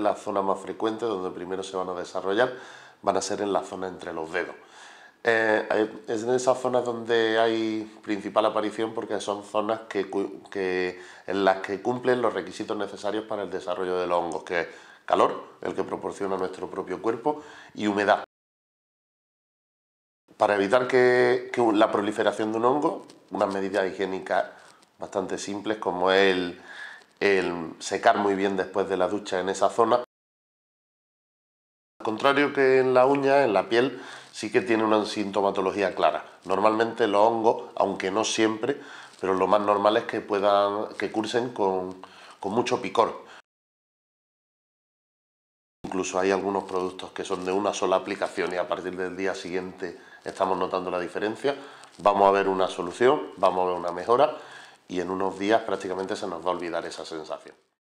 la zona más frecuente donde primero se van a desarrollar van a ser en la zona entre los dedos. Eh, es en esas zonas donde hay principal aparición porque son zonas que, en las que cumplen los requisitos necesarios para el desarrollo de los hongos, que es calor, el que proporciona nuestro propio cuerpo, y humedad. Para evitar que la proliferación de un hongo, unas medidas higiénicas bastante simples como el el secar muy bien después de la ducha en esa zona. Al contrario que en la uña, en la piel sí que tiene una sintomatología clara. Normalmente los hongos, aunque no siempre, pero lo más normal es que puedan que cursen con, con mucho picor. Incluso hay algunos productos que son de una sola aplicación y a partir del día siguiente estamos notando la diferencia. Vamos a ver una solución, vamos a ver una mejora y en unos días prácticamente se nos va a olvidar esa sensación.